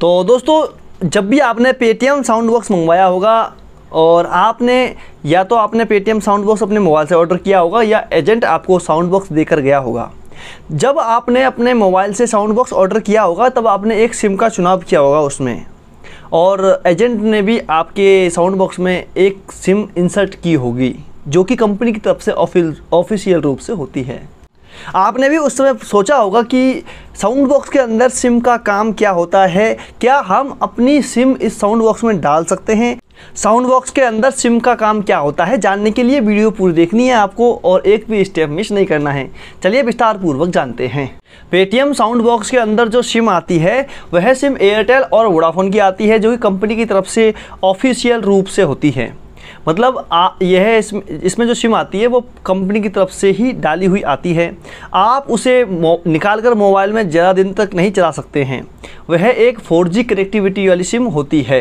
तो दोस्तों जब भी आपने पेटीएम साउंड बॉक्स मंगवाया होगा और आपने या तो आपने पेटीएम साउंड बॉक्स अपने मोबाइल से ऑर्डर किया होगा या एजेंट आपको साउंड बॉक्स देकर गया होगा जब आपने अपने मोबाइल से साउंड बॉक्स ऑर्डर किया होगा तब आपने एक सिम का चुनाव किया होगा उसमें और एजेंट ने भी आपके साउंड बॉक्स में एक सिम इंसर्ट की होगी जो कि कंपनी की तरफ से ऑफिशियल रूप से होती है आपने भी उस समय सोचा होगा कि साउंड बॉक्स के अंदर सिम का काम क्या होता है क्या हम अपनी सिम इस साउंड बॉक्स में डाल सकते हैं साउंड बॉक्स के अंदर सिम का काम क्या होता है जानने के लिए वीडियो पूरी देखनी है आपको और एक भी स्टेप मिस नहीं करना है चलिए विस्तार पूर्वक जानते हैं पेटीएम साउंड बॉक्स के अंदर जो सिम आती है वह सिम एयरटेल और वोडाफोन की आती है जो कि कंपनी की तरफ से ऑफिशियल रूप से होती है मतलब आ, यह इस, इसमें जो सिम आती है वो कंपनी की तरफ से ही डाली हुई आती है आप उसे निकाल कर मोबाइल में ज़्यादा दिन तक नहीं चला सकते हैं वह एक जी कनेक्टिविटी वाली सिम होती है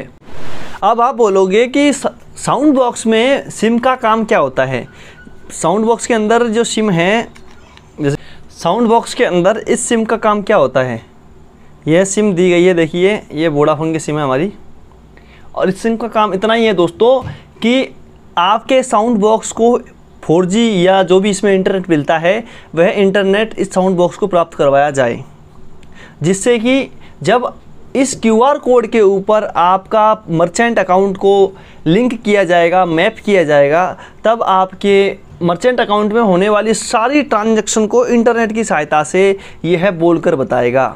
अब आप बोलोगे कि साउंड बॉक्स में सिम का काम क्या होता है साउंड बॉक्स के अंदर जो सिम है जैसे साउंड बॉक्स के अंदर इस सिम का काम क्या होता है यह सिम दी गई है देखिए ये वोडाफोन की सिम है हमारी और इस सिम का काम इतना ही है दोस्तों कि आपके साउंड बॉक्स को 4G या जो भी इसमें इंटरनेट मिलता है वह इंटरनेट इस साउंड बॉक्स को प्राप्त करवाया जाए जिससे कि जब इस क्यूआर कोड के ऊपर आपका मर्चेंट अकाउंट को लिंक किया जाएगा मैप किया जाएगा तब आपके मर्चेंट अकाउंट में होने वाली सारी ट्रांजैक्शन को इंटरनेट की सहायता से यह बोलकर बताएगा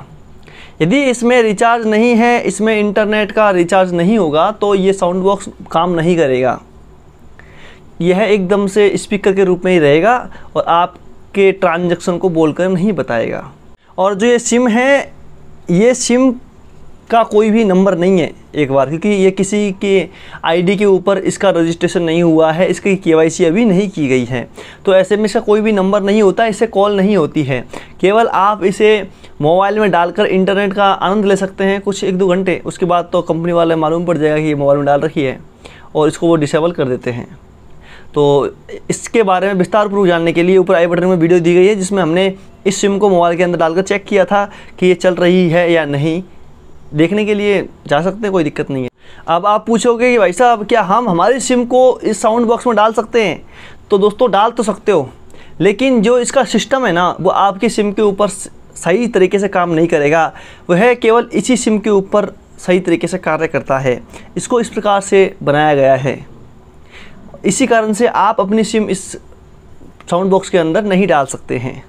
यदि इसमें रिचार्ज नहीं है इसमें इंटरनेट का रिचार्ज नहीं होगा तो ये साउंड बॉक्स काम नहीं करेगा यह एकदम से स्पीकर के रूप में ही रहेगा और आपके ट्रांजैक्शन को बोलकर नहीं बताएगा और जो ये सिम है ये सिम इसका कोई भी नंबर नहीं है एक बार क्योंकि ये किसी के आईडी के ऊपर इसका रजिस्ट्रेशन नहीं हुआ है इसकी केवाईसी अभी नहीं की गई है तो ऐसे में इसका कोई भी नंबर नहीं होता इसे कॉल नहीं होती है केवल आप इसे मोबाइल में डालकर इंटरनेट का आनंद ले सकते हैं कुछ एक दो घंटे उसके बाद तो कंपनी वाले मालूम पड़ जाएगा कि ये मोबाइल में डाल रखी है और इसको वो डिसेबल कर देते हैं तो इसके बारे में विस्तार पूर्वक जानने के लिए ऊपर आई बटन में वीडियो दी गई है जिसमें हमने इस सिम को मोबाइल के अंदर डालकर चेक किया था कि ये चल रही है या नहीं देखने के लिए जा सकते हैं कोई दिक्कत नहीं है अब आप पूछोगे कि भाई साहब क्या हम हमारी सिम को इस साउंड बॉक्स में डाल सकते हैं तो दोस्तों डाल तो सकते हो लेकिन जो इसका सिस्टम है ना वो आपकी सिम के ऊपर सही तरीके से काम नहीं करेगा वह केवल इसी सिम के ऊपर सही तरीके से कार्य करता है इसको इस प्रकार से बनाया गया है इसी कारण से आप अपनी सिम इस साउंड बॉक्स के अंदर नहीं डाल सकते हैं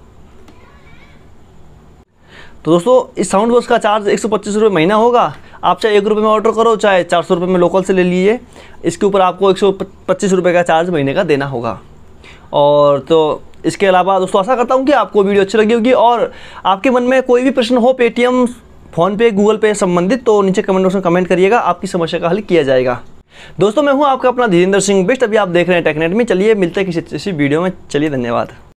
तो दोस्तों इस साउंड बॉक्स का चार्ज एक सौ पच्चीस रुपये महीना होगा आप चाहे एक रुपये में ऑर्डर करो चाहे चार सौ रुपये में लोकल से ले लीजिए इसके ऊपर आपको एक सौ पच्चीस रुपये का चार्ज महीने का देना होगा और तो इसके अलावा दोस्तों आशा करता हूँ कि आपको वीडियो अच्छी लगी होगी और आपके मन में कोई भी प्रश्न हो पेटीएम फ़ोनपे गूगल पे संबंधित तो नीचे कमेंट बॉक्स में कमेंट करिएगा आपकी समस्या का हल किया जाएगा दोस्तों मैं हूँ आपका अपना धीरेन्द्र सिंह बेस्ट अभी आप देख रहे हैं टेक्नेट में चलिए मिलते हैं किसी किसी वीडियो में चलिए धन्यवाद